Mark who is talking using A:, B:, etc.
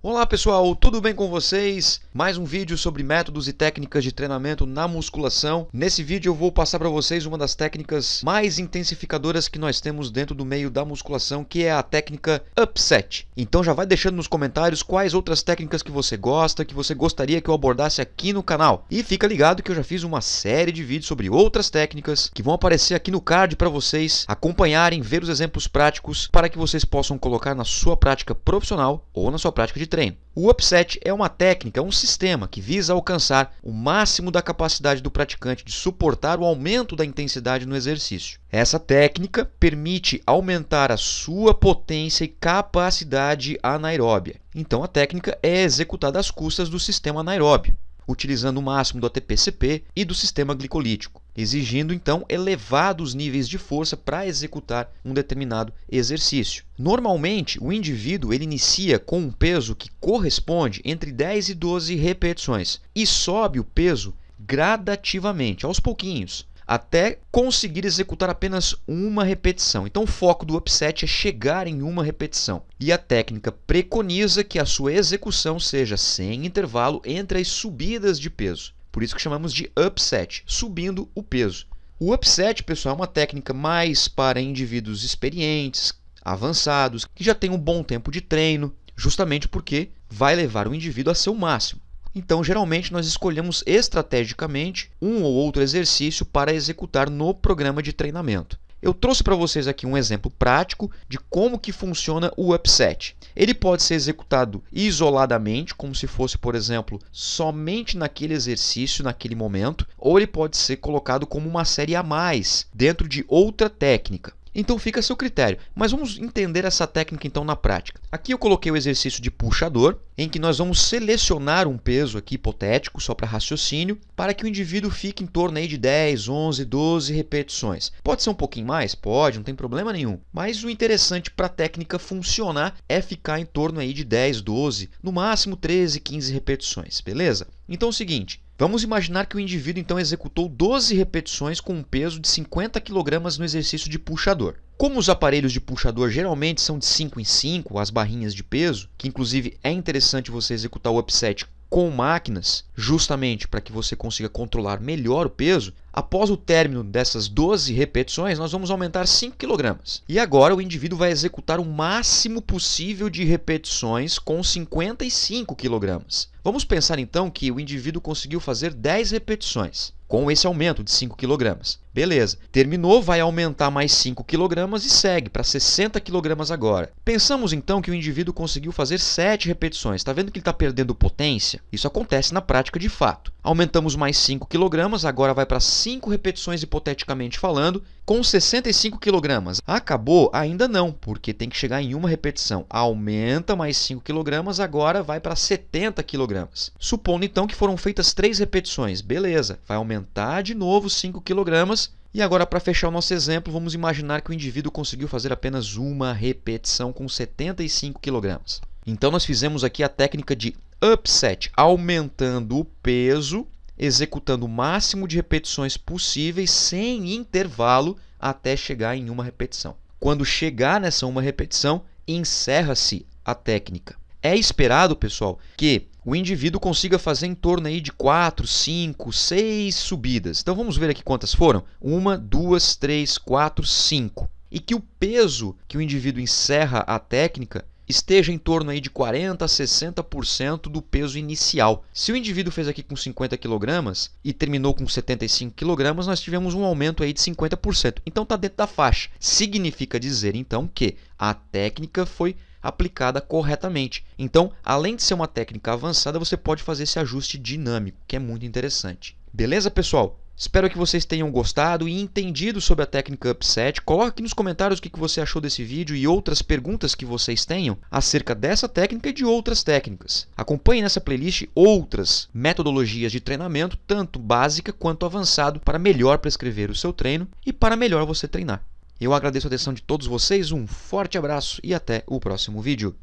A: Olá pessoal, tudo bem com vocês? Mais um vídeo sobre métodos e técnicas de treinamento na musculação. Nesse vídeo eu vou passar para vocês uma das técnicas mais intensificadoras que nós temos dentro do meio da musculação, que é a técnica upset. Então já vai deixando nos comentários quais outras técnicas que você gosta, que você gostaria que eu abordasse aqui no canal. E fica ligado que eu já fiz uma série de vídeos sobre outras técnicas que vão aparecer aqui no card para vocês acompanharem, ver os exemplos práticos para que vocês possam colocar na sua prática profissional ou na sua prática de treino. O upset é uma técnica, é um sistema que visa alcançar o máximo da capacidade do praticante de suportar o aumento da intensidade no exercício. Essa técnica permite aumentar a sua potência e capacidade anaeróbia. Então, a técnica é executada às custas do sistema anaeróbio, utilizando o máximo do ATP-CP e do sistema glicolítico exigindo então elevados níveis de força para executar um determinado exercício. Normalmente, o indivíduo ele inicia com um peso que corresponde entre 10 e 12 repetições e sobe o peso gradativamente, aos pouquinhos, até conseguir executar apenas uma repetição. Então, o foco do upset é chegar em uma repetição. E a técnica preconiza que a sua execução seja sem intervalo entre as subidas de peso. Por isso que chamamos de upset, subindo o peso. O upset, pessoal, é uma técnica mais para indivíduos experientes, avançados, que já têm um bom tempo de treino, justamente porque vai levar o indivíduo a seu máximo. Então, geralmente, nós escolhemos estrategicamente um ou outro exercício para executar no programa de treinamento. Eu trouxe para vocês aqui um exemplo prático de como que funciona o upset. Ele pode ser executado isoladamente, como se fosse, por exemplo, somente naquele exercício, naquele momento, ou ele pode ser colocado como uma série a mais dentro de outra técnica. Então fica a seu critério. Mas vamos entender essa técnica então na prática. Aqui eu coloquei o exercício de puxador, em que nós vamos selecionar um peso aqui hipotético, só para raciocínio, para que o indivíduo fique em torno aí de 10, 11, 12 repetições. Pode ser um pouquinho mais? Pode, não tem problema nenhum. Mas o interessante para a técnica funcionar é ficar em torno aí de 10, 12, no máximo 13, 15 repetições, beleza? Então é o seguinte, Vamos imaginar que o indivíduo então executou 12 repetições com um peso de 50 kg no exercício de puxador. Como os aparelhos de puxador geralmente são de 5 em 5, as barrinhas de peso, que inclusive é interessante você executar o upset com máquinas, justamente para que você consiga controlar melhor o peso, após o término dessas 12 repetições, nós vamos aumentar 5 kg. E agora o indivíduo vai executar o máximo possível de repetições com 55 kg. Vamos pensar então que o indivíduo conseguiu fazer 10 repetições com esse aumento de 5 kg. Beleza, terminou, vai aumentar mais 5 kg e segue para 60 kg agora. Pensamos então que o indivíduo conseguiu fazer 7 repetições, está vendo que ele está perdendo potência? Isso acontece na prática de fato. Aumentamos mais 5 kg, agora vai para 5 repetições hipoteticamente falando, com 65 kg. Acabou? Ainda não, porque tem que chegar em uma repetição. Aumenta mais 5 kg, agora vai para 70 kg. Supondo então que foram feitas 3 repetições, beleza, vai aumentar de novo 5 kg e agora, para fechar o nosso exemplo, vamos imaginar que o indivíduo conseguiu fazer apenas uma repetição com 75 kg. Então, nós fizemos aqui a técnica de upset, aumentando o peso executando o máximo de repetições possíveis sem intervalo até chegar em uma repetição. Quando chegar nessa uma repetição, encerra-se a técnica. É esperado, pessoal, que o indivíduo consiga fazer em torno aí de 4, 5, 6 subidas. Então vamos ver aqui quantas foram? 1, 2, 3, 4, 5. E que o peso que o indivíduo encerra a técnica esteja em torno aí de 40 a 60% do peso inicial. Se o indivíduo fez aqui com 50 kg e terminou com 75 kg, nós tivemos um aumento aí de 50%. Então está dentro da faixa. Significa dizer então que a técnica foi aplicada corretamente. Então, além de ser uma técnica avançada, você pode fazer esse ajuste dinâmico, que é muito interessante. Beleza, pessoal? Espero que vocês tenham gostado e entendido sobre a técnica upset. Coloque aqui nos comentários o que você achou desse vídeo e outras perguntas que vocês tenham acerca dessa técnica e de outras técnicas. Acompanhe nessa playlist outras metodologias de treinamento, tanto básica quanto avançado, para melhor prescrever o seu treino e para melhor você treinar. Eu agradeço a atenção de todos vocês, um forte abraço e até o próximo vídeo.